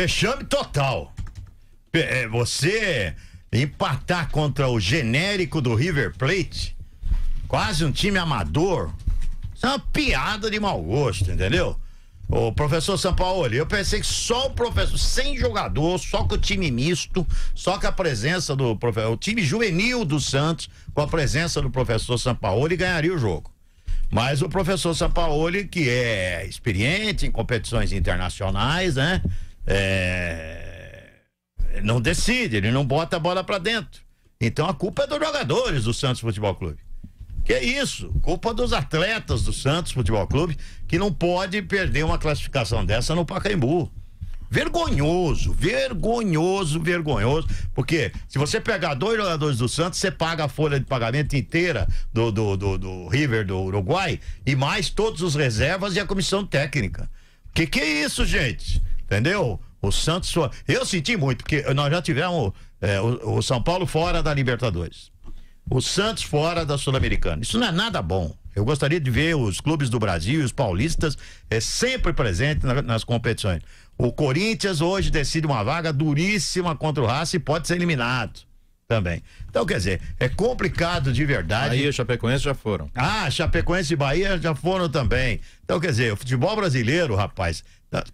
vexame total. É, você empatar contra o genérico do River Plate, quase um time amador, isso é uma piada de mau gosto, entendeu? O professor Sampaoli, eu pensei que só o professor, sem jogador, só com o time misto, só com a presença do professor, o time juvenil do Santos, com a presença do professor Sampaoli, ganharia o jogo. Mas o professor Sampaoli, que é experiente em competições internacionais, né? é, não decide, ele não bota a bola para dentro. Então a culpa é dos jogadores do Santos Futebol Clube. Que é isso, culpa dos atletas do Santos Futebol Clube que não pode perder uma classificação dessa no Pacaembu. Vergonhoso, vergonhoso, vergonhoso. Porque se você pegar dois jogadores do Santos, você paga a folha de pagamento inteira do, do, do, do River do Uruguai e mais todos os reservas e a comissão técnica. Que que é isso, gente? entendeu? O Santos, eu senti muito, porque nós já tivemos é, o, o, São Paulo fora da Libertadores, o Santos fora da Sul-Americana. Isso não é nada bom. Eu gostaria de ver os clubes do Brasil e os paulistas é, sempre presentes na, nas competições. O Corinthians hoje decide uma vaga duríssima contra o Haas e pode ser eliminado também. Então, quer dizer, é complicado de verdade. Bahia e Chapecoense já foram. Ah, Chapecoense e Bahia já foram também. Então, quer dizer, o futebol brasileiro, rapaz,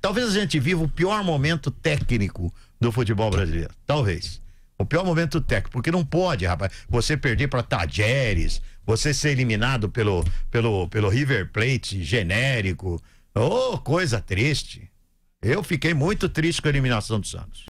talvez a gente viva o pior momento técnico do futebol brasileiro. Talvez. O pior momento técnico, porque não pode, rapaz. Você perder para Tajeres, você ser eliminado pelo, pelo, pelo River Plate genérico. Ô, oh, coisa triste. Eu fiquei muito triste com a eliminação do Santos.